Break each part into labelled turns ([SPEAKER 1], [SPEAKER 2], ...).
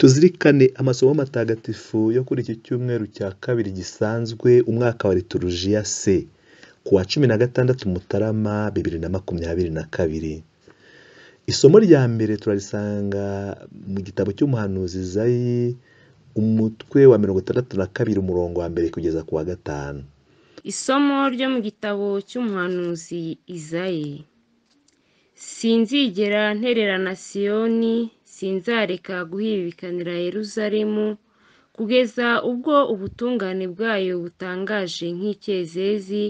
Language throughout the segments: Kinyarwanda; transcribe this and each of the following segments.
[SPEAKER 1] Tuzirikane amasomo matagatifu yo kuri iki cyumweru cya kabiri gisanzwe umwaka wa liturujia C, ku wa cumi na gatandatu Mutarama bibiri na makumyabiri na kabiri. Isomo rya mbere turarisanga mu gitabo cy'umuhanuzi Zayi umutwe wa mirongo itandatu na kabiri umurongo wa mbere kugeza ku wa gatanu.
[SPEAKER 2] Isomo ryo mu gitabo cy'umuhanuzi Izayi. sinzigera ntererana siyoni sinzareka guhibikanira yeruzalemu kugeza ubwo ubutungane bwayo butangaje nk'icyezezi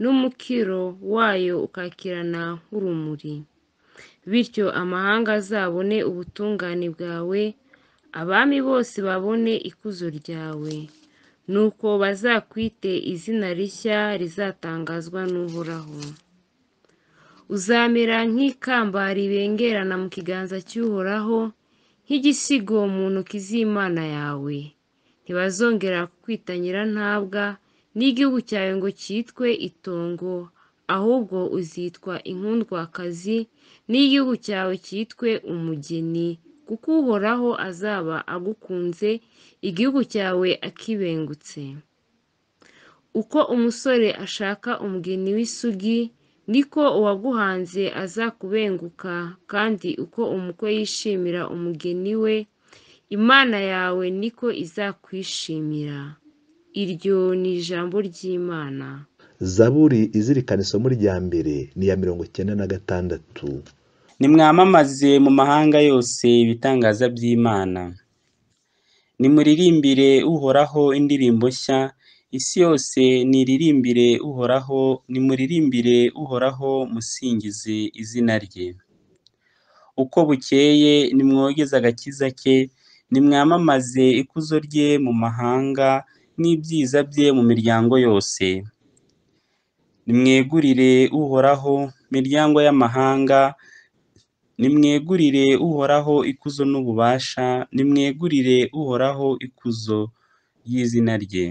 [SPEAKER 2] n'umukiro wayo ukakirana nk'urumuri bityo amahanga azabone ubutungane bwawe abami bose babone ikuzo ryawe nuko bazakwite izina rishya rizatangazwa n'uhoraho uzamera nk'ikamba ribengerana mu kiganza cy'uhoraho nk'igisigo mu ntoki z'imana yawe ntibazongera kukwita nyirantabwa n'igihugu cyawe ngo cyitwe itongo ahubwo uzitwa inkundwakazi n'igihugu cyawe cyitwe umugeni kuko uhoraho azaba agukunze igihugu cyawe akibengutse uko umusore ashaka umugeni w'isugi Niko uwaguhanze azakubenguka kandi uko umukwe yishimira umugeni we imana yawe niko izakwishimira iryo ni ijambo ry'imana
[SPEAKER 1] zaburi izirikana isomo rya mbere ni iya mirongo icyenda na gatandatu
[SPEAKER 3] nimwamamaze mu mahanga yose ibitangaza by'imana nimuririmbire uhoraho indirimbo nshya isi yose niririmbire uhoraho nimuririmbire uhoraho musingize izina rye uko bukeye nimwogeze agakiza ke nimwamamaze ikuzo rye mu mahanga n'ibyiza bye mu miryango yose nimwegurire uhoraho miryango y'amahanga nimwegurire uhoraho ikuzo n'ububasha nimwegurire uhoraho ikuzo y’izina rye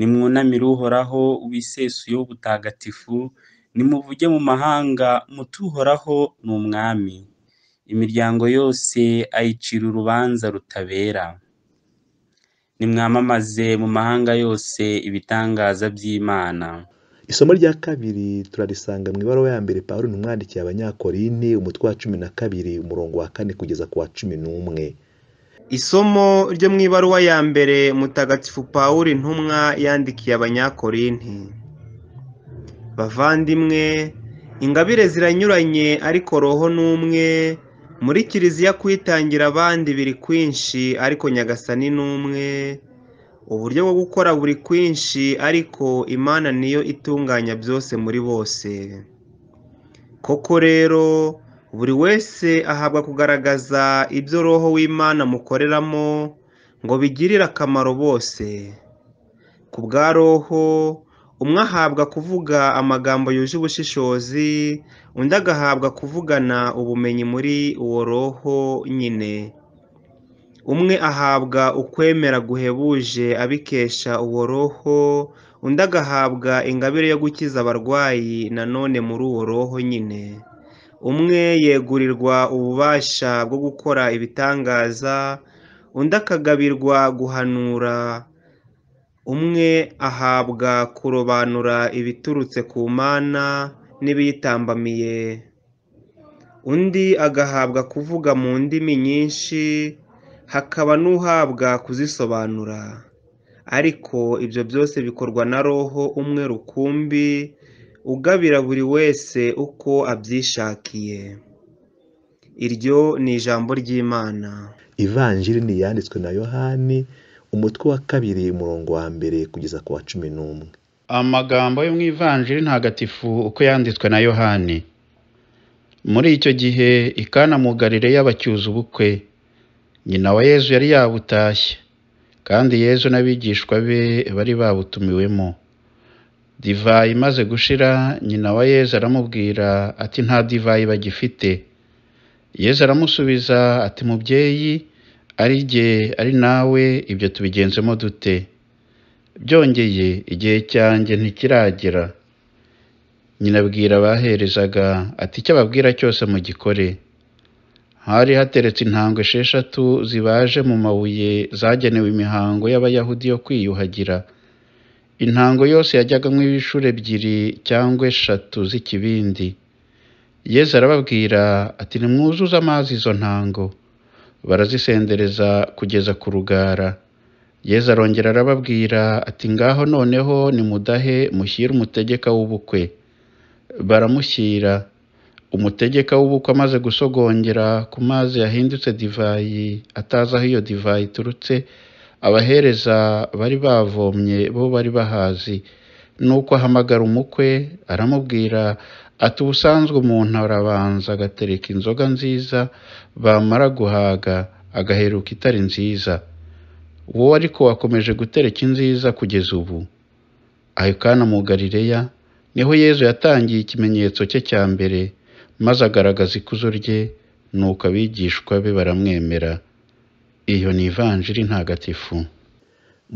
[SPEAKER 3] nimwunamire uhoraho wisesuye w'ubutagatifu nimuvuge mu mahanga mutuhoraho uhoraho ni umwami imiryango yose ayicira urubanza rutabera nimwamamaze mu mahanga yose ibitangaza by'imana
[SPEAKER 1] isomo rya kabiri turarisanga mu ibaruwa ya mbere ni umwandikiye abanyakorinti umutwe wa cumi na kabiri umurongo wa kane kugeza ku wa cumi n'umwe
[SPEAKER 4] Isomo ryo mu ibaruwa ya mbere mutagatifu Pawuli Ntumwa yandikiye abanyakorinti. Bavandimwe, ingabire ziranyuranye ariko roho n'umwe, muri kiliziya kwitangira abandi biri kwinshi ariko nyagasani n'umwe, uburyo bwo gukora buri kwinshi ariko imana niyo itunganya byose muri bose. Koko rero buri wese ahabwa kugaragaza ibyo roho w'imana amukoreramo ngo bigirire akamaro bose ku bwa roho umwe ahabwa kuvuga amagambo yuje ubushishozi undi agahabwa kuvugana ubumenyi muri uwo roho nyine umwe ahabwa ukwemera guhebuje abikesha uwo roho undi agahabwa ingabire yo gukiza abarwayi nanone muri uwo roho nyine umwe yegurirwa ububasha bwo gukora ibitangaza undi akagabirwa guhanura umwe ahabwa kurobanura ibiturutse ku mana n'ibiyitambamiye undi agahabwa kuvuga mu ndimi nyinshi hakaba n'uhabwa kuzisobanura ariko ibyo byose bikorwa na roho umwe rukumbi ugabira buri wese uko abyishakiye.
[SPEAKER 1] Iryo ni ijambo ry'Imana. Ivanjiri ni iyanditswe na Yohani, umutwe wa kabiri umurongo wa mbere kugeza ku wa cumi n'umwe.
[SPEAKER 5] Amagambo yo mu ivanjiri ntagatifu uko yanditswe na Yohani. Muri icyo gihe ikana mu Galileya ubukwe. Nyina wa Yezu yari yabutashye kandi Yezu n'abigishwa be bari babutumiwemo. divayi imaze gushira nyina wa yezu aramubwira ati nta divayi bagifite yezu aramusubiza ati mubyeyi ari jye ari nawe ibyo tubigenzemo dute byongeye igihe cyanjye ntikiragera nyina abwira abaherezaga ati icyo ababwira cyose mugikore hari hateretse intango esheshatu zibaje mu mabuye zagenewe imihango y'abayahudi yo kwiyuhagira intango yose yajyagamo ibishuro ebyiri cyangwa eshatu z'ikibindi yezu arababwira ati nimwuzuze amazi izo ntango barazisendereza kugeza ku rugara yezu arongera arababwira ati ngaho noneho nimudahe mushyire umutegeka w'ubukwe baramushyira umutegeka w'ubukwe amaze gusogongera ku mazi yahindutse divayi atazi aho iyo divayi iturutse abahereza bari bavomye bo bari bahazi nuko ahamagara umukwe aramubwira ati ubusanzwe umuntu arabanza agatereka inzoga nziza bamara guhaga agaheruka itari nziza wowe ariko wakomeje gutereka inziza kugeza ubu ayo mu galileya niho yezu yatangiye ikimenyetso cye cya mbere maze agaragaza ikuzo rye nuko abigishwa be baramwemera Iyo ni
[SPEAKER 1] ivanjiri ntagatifu.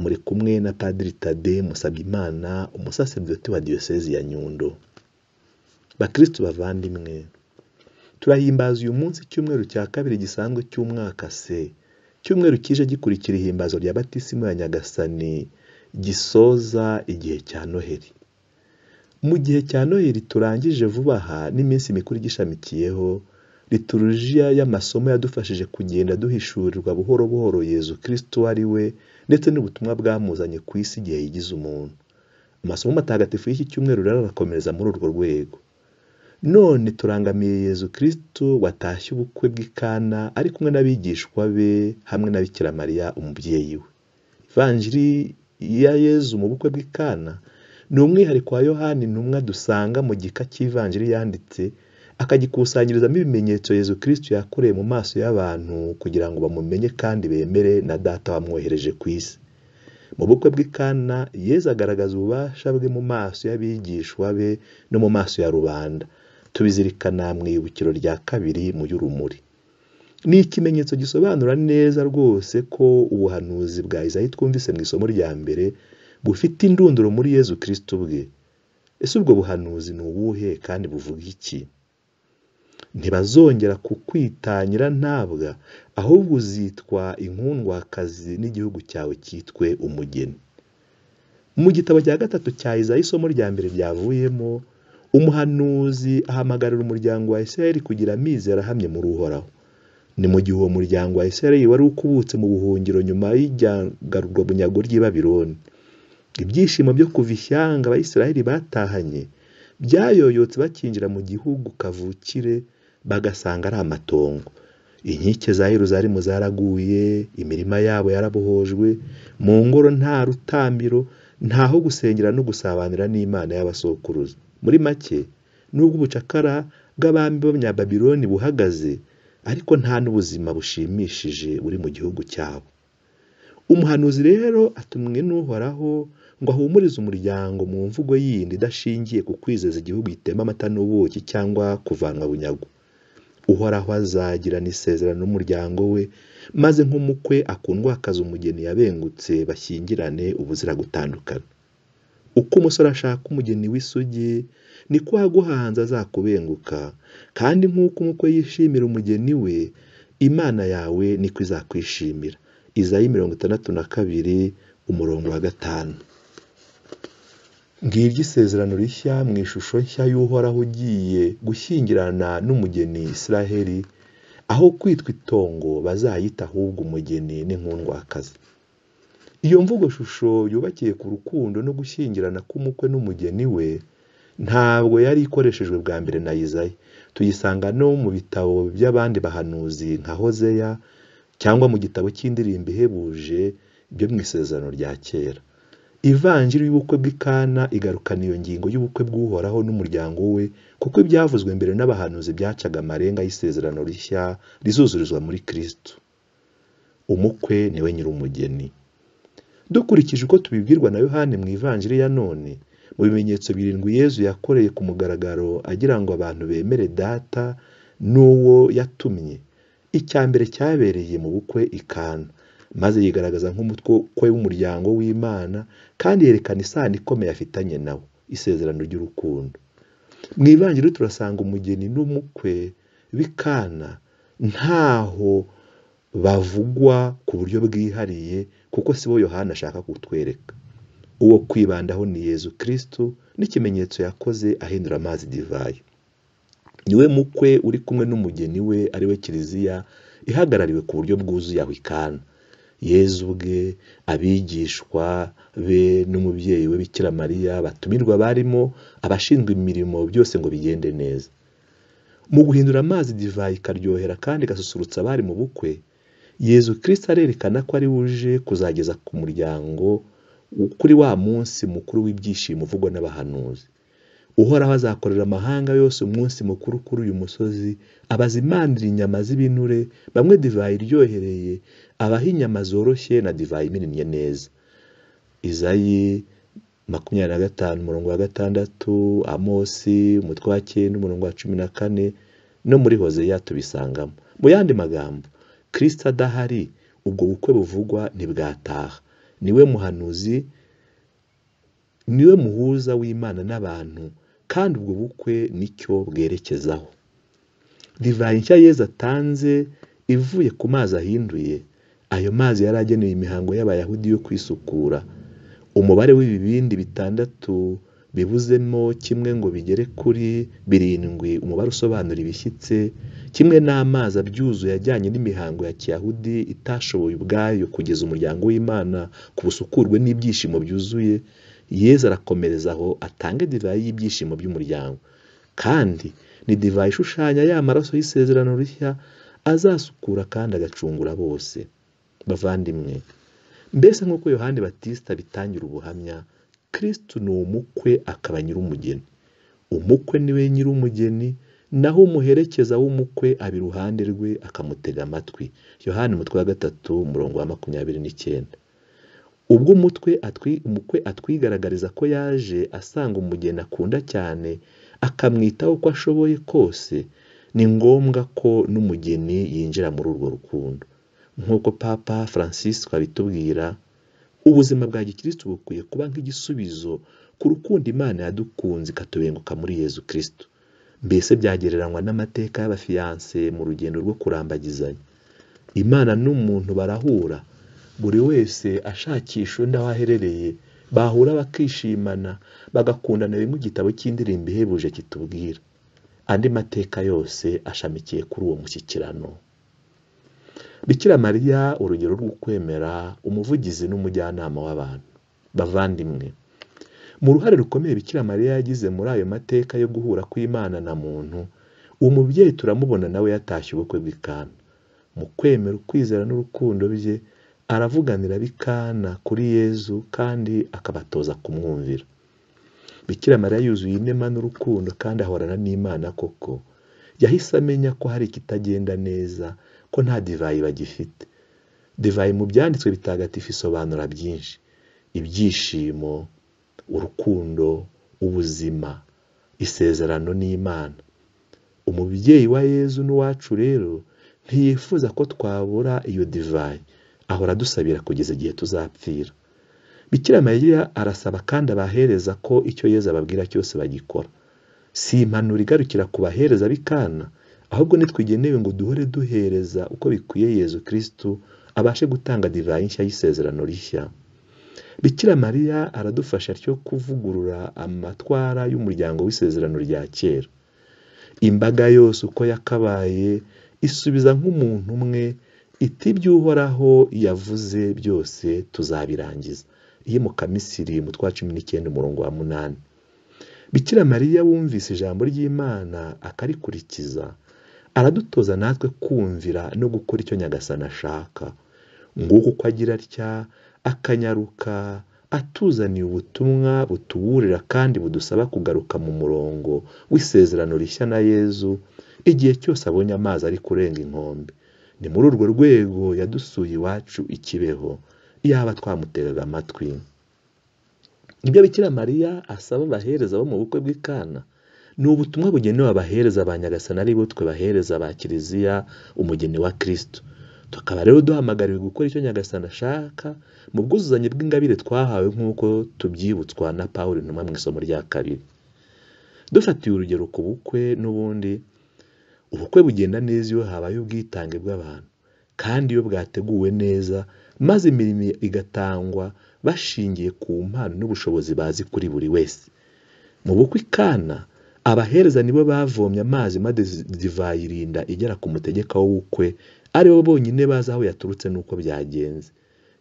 [SPEAKER 1] Muri kumwe na Padiri Tade Musabyimana umusaserdoti wa Diyosezi ya Nyundo. Bakristu bavandimwe, turahimbaza uyu munsi icyumweru cya kabiri gisanzwe cy'umwaka se, Cyumweru kije gikurikira ihimbazo rya batisimu ya Nyagasani gisoza igihe cya Noheri Mu gihe cya Noheri turangije vuba aha n'iminsi mikuru igishamikiyeho, Liturujia y'amasomo yadufashije kugenda duhishurirwa buhoro buhoro Yezu Kristo ari we ndetse n'ubutumwa bwamuzanye ku isi igihe yigize umuntu. Amasomo matagatifu y'iki cyumweru rero arakomereza muri urwo rwego. None turangamiye Yezu Kristu watashye ubukwe bw'i ari kumwe n'abigishwa be hamwe na Bikira umubyeyi we. Ivanjiri ya Yezu mu bukwe bw'i ni umwihariko wa Yohana intumwa dusanga mu gika cy'ivanjiri yanditse akagikusanyirizamo ibimenyetso Yezu Kristo yakoreye mu maso y'abantu kugira ngo bamumenye kandi bemere na Data wamwohereje ku isi. Mu bukwe bw'i Kana, Yezu agaragaza ububasha bwe mu maso y'abigishwa be no mu maso ya rubanda. Tubizirikana mu ibukiro rya kabiri mu y'urumuri. Ni ikimenyetso gisobanura neza rwose ko ubuhanuzi bwa Izayi twumvise mu isomo rya mbere bufite indunduro muri Yezu Kristo bwe. Ese ubwo buhanuzi ni ubuhe kandi buvuga iki? ntibazongera kukwitangira ntabwa, ahubwo uzitwa inkundwakazi n'igihugu cyawe cyitwe umugeni. Mu gitabo cya gatatu cya Izayi isomo rya mbere ryavuyemo, umuhanuzi ahamagarira umuryango wa Isirayeli kugira amizero ahamye mu ruhoraho Ni mu gihe uwo muryango wa Isirayeli wari ukubutse mu buhungiro nyuma y'ijyangarurwa bunyago ry'i Babiloni. Ibyishimo byo kuva ishyanga Abisirayeli batahanye, byayoyotse bakinjira mu gihugu kavukire bagasanga ari amatongo inkike za Yerusalemu zaraguye imirima yabo yarabuhojwe mu ngoro nta rutambiro ntaho gusengera no gusabanira n'Imana y'abasokuruza muri make nubwo ubucakara bw'abami b'abanyababiloni buhagaze ariko nta n'ubuzima bushimishije buri mu gihugu cyabo umuhanuzi rero atumwe n'uhoraho ngo ahumurize umuryango mu mvugo yindi idashingiye ku kwizeza igihugu gitema amata n'ubuki cyangwa kuvanwa bunyago uhoraho azagirana isezerano n'umuryango we maze nk'umukwe akundwa akaza umugeni yabengutse bashyingirane ubuzira gutandukana uko umusore ashaka umugeni w'isugi niko aguhanze azakubenguka kandi nk'uko umukwe yishimira umugeni we imana yawe niko izakwishimira izayi mirongo itandatu na kabiri umurongo wa gatanu ngiryo isezerano rishya mu ishusho nshya y'uhoraho ugiye gushyingirana n'umugeni israheli aho kwitwa itongo bazayita ahubwo umugeni n'inkundwakazi iyo mvugo shusho yubakiye ku rukundo no gushyingirana k'umukwe n'umugeni we ntabwo yari ikoreshejwe bwa mbere na Yesaya tuyisanga no mu bitabo by'abandi bahanuzi nka hozeya cyangwa mu gitabo cy'indirimbo ihebuje byo mu isezerano rya kera Ivanjiri y'ubukwe bw'i Kana igarukana iyo ngingo y'ubukwe bw'Uhoraho n'umuryango we, kuko ibyavuzwe mbere n'abahanuzi byacaga amarenga y'isezerano rishya rizuzurizwa muri Kristo. Umukwe ni we nyir'umugeni. Dukurikije uko tubibwirwa na Yohani mu Ivanjiri ya none, mu bimenyetso birindwi Yezu yakoreye ku mugaragaro agira ngo abantu bemere Data n'uwo yatumye, icya mbere cyabereye mu bukwe ikana maze yigaragaza nk'umutwe w'umuryango w'Imana kandi yerekana isano ikomeye afitanye na wo, isezerano ry'urukundo. Mu Ivanjiri turasanga umugeni n'umukwe bikana ntaho bavugwa ku buryo bwihariye kuko si bo Yohana ashaka kutwereka. Uwo kwibandaho ni Yezu Kristo n'ikimenyetso yakoze ahindura amazi divayi. niwe mukwe uri kumwe n'umugeni we ari we Kiliziya ihagarariwe ku buryo bwuzuye aho ikana yezu ubwe abigishwa be n'umubyeyi we bikira mariya batumirwa barimo abashinzwe imirimo byose ngo bigende neza mu guhindura amazi divayi ikaryohera kandi igasusurutsa abari mu bukwe yezu kirisita arerekana ko ari wuje kuzageza ku muryango kuri wa munsi mukuru w'ibyishimo uvugwa n'abahanuzi uhoraho azakorera amahanga yose umunsi mukuru kuri uyu musozi abazimanira inyama z'ibinure bamwe divayi iryohereye abaha inyama zoroshye na divayi imennye neza. Izayi makumyabiri na gatanu umurongo wa gatandatu, Amosi umutwe wa cyenda umurongo wa cumi na kane no muri Hozeya tubisangamo. Mu yandi magambo, Kristo adahari ubwo bukwe buvugwa ntibwataha. Niwe muhanuzi, niwe muhuza w'Imana n'abantu kandi ubwo bukwe nicyo bwerekezaho. Divayi nshya Yezu atanze ivuye ku mazi ahinduye Ayo mazi yari agenewe imihango y'Abayahudi yo kwisukura. Umubare w'ibibindi bitandatu bibuzemo kimwe ngo bigere kuri birindwi, umubare usobanura ibishyitse, kimwe n'amazi abyuzuye ajyanye n'imihango ya Kiyahudi itashoboye ubwayo kugeza umuryango w'Imana ku busukurwe n'ibyishimo byuzuye, Yezu arakomereza aho atanga divayi y'ibyishimo by'umuryango. Kandi ni divayi ishushanya ya maraso y'isezerano rishya azasukura kandi agacungura bose. bavandimwe mbese nk'uko yohani batisita bitangira ubuhamya kirisitu ni umukwe akaba nyir'umugeni umukwe niwe nyir'umugeni naho umuherekeza w'umukwe aba iruhande rwe akamutega amatwi yohani umutwe wa gatatu umurongo wa makumyabiri n'icyenda ubwo umutwe umukwe atwigaragariza ko yaje asanga umugeni akunda cyane akamwitaho uko ashoboye kose ni ngombwa ko n'umugeni yinjira muri urwo rukundo nk'uko papa Francis abitubwira ubuzima bwa gikirisitu bukwiye kuba nk'igisubizo ku rukundo imana yadukunze ikatubenguka muri yezu kirisitu mbese byagereranywa n'amateka y'abafiyanse mu rugendo rwo kurambagizanya imana n'umuntu barahura buri wese ashakisha undi aho aherereye bahura bakishimana bagakundana bimwe igitabo cy'indirimbo ihebuje kitubwira andi mateka yose ashamikiye kuri uwo mushyikirano Bikira Mariya urugero rw’ukwemera umuvugizi n'umujyanama w'abantu bavandimwe mu ruhare rukomeye Bikira Mariya yagize muri ayo mateka yo guhura kw'Imana na muntu umubyeyi mubyeyi turamubona nawe yatashye ubukwe bw'ikana mu kwemera ukwizera n'urukundo bye aravuganira b'ikana kuri Yezu kandi akabatoza kumwumvira Bikira Mariya yuzuye inema n'urukundo kandi ahorana n'Imana koko yahise amenya ko hari ikitagenda neza ko nta divayi bagifite divayi mu byanditswe bitagatifu isobanura byinshi ibyishimo urukundo ubuzima isezerano n'imana umubyeyi wa yezu n'uwacu rero ntiyifuza ko twabura iyo divayi ahora adusabira kugeza igihe tuzapfira bikira mariya arasaba kandi abahereza ko icyo yezu ababwira cyose bagikora si impanuro igarukira ku bahereza b'ikana ahubwo nitwigenewe ngo duhore duhereza uko bikwiye Yezu kirisitu abashe gutanga divayi nshya y'isezerano rishya bikira mariya aradufasha atyo kuvugurura amatwara y'umuryango w'isezerano rya kera imbaga yose uko yakabaye isubiza nk'umuntu umwe iti iby'uhoraho yavuze byose tuzabirangiza iyo mu kamisiri mu twa cumi n'icyenda umurongo wa munani bikira mariya wumvise ijambo ry'imana akarikurikiza aradutoza natwe kumvira no gukora icyo nyagasana ashaka nguko uko agira atya akanyaruka atuzaniye ubutumwa butuburira kandi budusaba kugaruka mu murongo w'isezerano rishya na yezu igihe cyose abonye amazi ari kurenga inkombe ni muri urwo rwego yadusuye iwacu ikibeho yaba twamuteraga amatwi ibyo bikira mariya asaba abahereza bo mu bukwe bw'ikana ni ubutumwa bugenewe abahereza ba nyagasana ari bo twe ba Kiliziya umugeni wa Kristo tukaba rero duhamagariwe gukora icyo Nyagasani ashaka mu bwuzuzanye bw'ingabire twahawe nk'uko tubyibutswa na Pawulo intumwa mu isomo rya kabiri dufatiye urugero ku bukwe n'ubundi ubukwe bugenda neza iyo habaye ubwitange bw'abantu kandi iyo bwateguwe neza maze imirimo igatangwa bashingiye ku mpano n'ubushobozi bazi kuri buri wese mu bukwe ikana abahereza nibo bavomye amazi made divayi irinda igera ku mutegeka w’ukwe ari bo bonyine bazi aho yaturutse n'uko byagenze.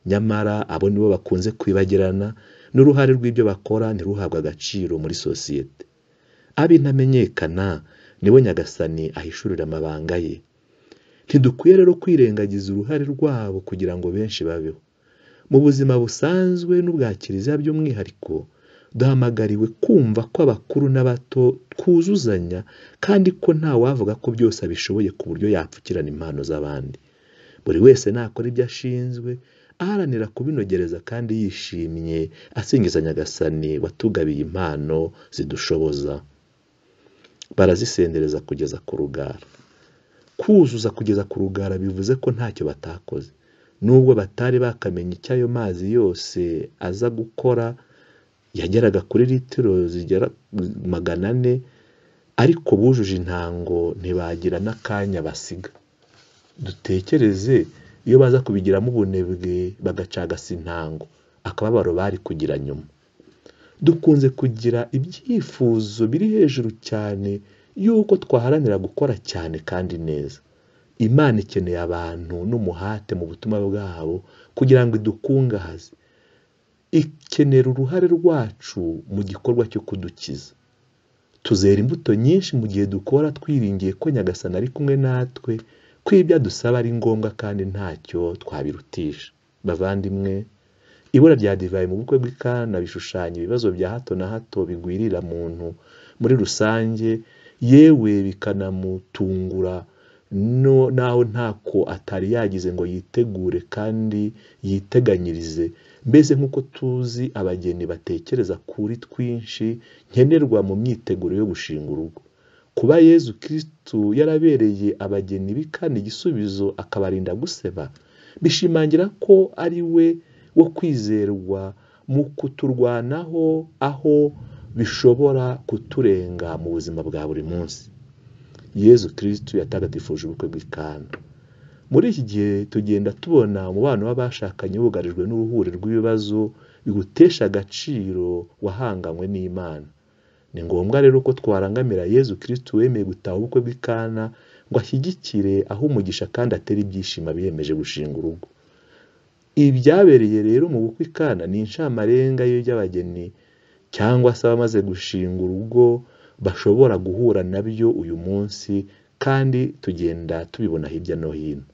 [SPEAKER 1] Nyamara abo nibo bakunze kwibagirana n'uruhare rw'ibyo bakora ntiruhabwe agaciro muri sosiyete. Ab'intamenyekana ni bo Nyagasani ahishurira amabanga ye. Ntidukwiye rero kwirengagiza uruhare rwabo kugira ngo benshi babeho. Mu buzima busanzwe n'ubwa kiliziya by'umwihariko, duhamagariwe kumva ko abakuru n'abato twuzuzanya kandi ko nta wavuga ko byose abishoboye ku buryo yapfukirana impano z'abandi buri wese nakora ibyo ashinzwe aharanira kubinogereza kandi yishimye asingiza nyagasani watugabiye impano zidushoboza barazisendereza kugeza ku rugara kuzuza kugeza ku rugara bivuze ko ntacyo batakoze nubwo batari bakamenya icyo ayo mazi yose aza gukora yageraga kuri litiro zigera magana ane ariko bujuje intango ntibagira n'akanya basiga dutekereze iyo baza kubigiramo ubunebwe bagacagasa intango akababaro bari kugira nyuma dukunze kugira ibyifuzo biri hejuru cyane y'uko twaharanira gukora cyane kandi neza imana ikeneye abantu n'umuhate mu butumwa bwabo kugira ngo idukungahaze ikenera uruhare rwacu mu gikorwa cyo kudukiza. Tuzera imbuto nyinshi mu gihe dukora twiringiye ko nyagasana ari kumwe natwe, ko ibyo adusaba ari ngombwa kandi ntacyo twabirutisha. Bavandimwe, ibura rya divayi mu bukwe bw'i Kana bishushanya ibibazo bya hato na hato bigwirira muntu muri rusange, yewe bikanamutungura naho ntako atari yagize ngo yitegure kandi yiteganyirize mbese nk'uko tuzi abageni batekereza kuri twinshi nkenerwa mu myiteguro yo gushinga urugo kuba yezu kirisitu yarabereye abageni bi igisubizo akabarinda guseba bishimangira ko ari we wo kwizerwa mu kuturwanaho aho bishobora kuturenga mu buzima bwa buri munsi yezu kirisitu yatagatifuje ubukwe bw'ikana Muri iki gihe tugenda tubona umubano w'abashakanye wugarijwe n'uruhuri rw'ibibazo bigutesha agaciro wahanganywe n'Imana. Ni ngombwa rero ko twarangamira Yezu Kristu wemeye gutaha ubukwe bw'i Kana ngo ashyigikire ahe umugisha kandi atera ibyishimo abiyemeje gushinga urugo. Ibyabereye rero mu bukwe i Kana ni inshamarenga y'iby'abageni cyangwa se abamaze gushinga urugo bashobora guhura na byo uyu munsi kandi tugenda tubibona hirya no hino.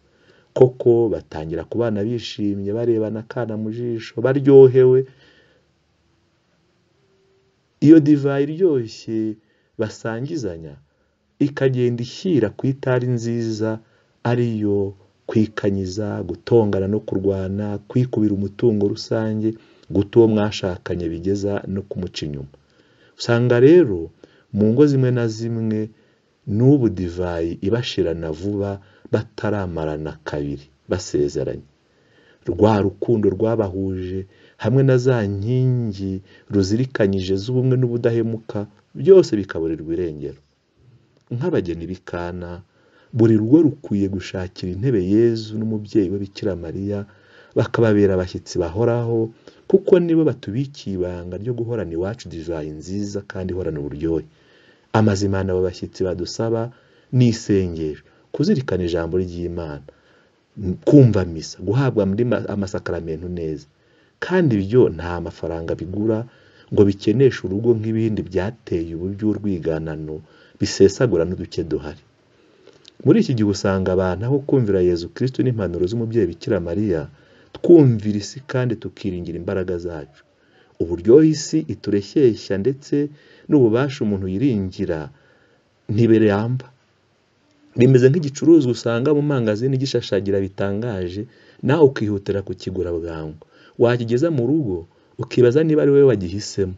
[SPEAKER 1] koko batangira kubana bishimye barebana akana mu jisho baryohewe iyo divayi iryoshye basangizanya ikagenda ishyira ku itari nziza ariyo kwikanyiza gutongana no kurwana kwikubira umutungo rusange guta mwashakanye bigeza no kumuca inyuma usanga rero mu ngo zimwe na zimwe n'ubu divayi ibashirana vuba bataramarana kabiri basezeranye rwa rukundo rwabahuje hamwe na za nkingi ruzirikanyije z'ubumwe n'ubudahemuka byose bikaburirwa irengero nk'abageni b'ikana buri rugo rukwiye gushakira intebe yezu n'umubyeyi we bikira mariya bakababera abashyitsi bahoraho kuko nibo batubikiye ibanga ryo guhorana iwacu divayi nziza kandi ihorana uburyohe amazimana abo bashyitsi badusaba ni isengesho kuzirikana ijambo ry'imana kumva misa guhabwa muri amasakaramentu neza kandi ibyo nta mafaranga bigura ngo bikenesha urugo nk'ibindi byateye uburyo by'urwiganano bisesagura n'uduke duhari muri iki gihe usanga abantu aho kumvira yezu kirisiti n'impanuro z'umubyeyi bikira mariya twumvira isi kandi tukiringira imbaraga zacu uburyo isi itureshyeshya ndetse n'ububasha umuntu yiringira ntiberamba rimeze nk'igicuruzwa usanga mu mangazini gishashagira bitangaje nawe ukihutira kukigura bwangu, wakigeza mu rugo ukibaza niba ari wowe wagihisemo,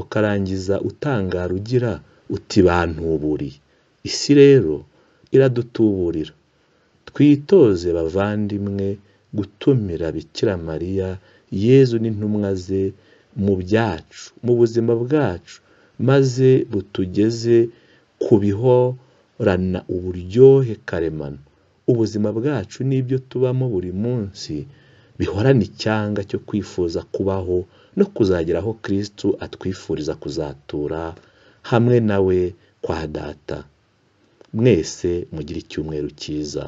[SPEAKER 1] ukarangiza utangara ugira uti bantuburiye, isi rero iradutuburira, twitoze bavandimwe gutumira Bikira Mariya, Yezu n'intumwa ze mu byacu, mu buzima bwacu maze butugeze ku biho rana uburyohe karemano ubuzima bwacu n'ibyo tubamo buri munsi bihorane icyanga cyo kwifuza kubaho no kuzagera aho Kristo atwifuriza kuzatura hamwe nawe kwa data mwese mugire icyumweru cyiza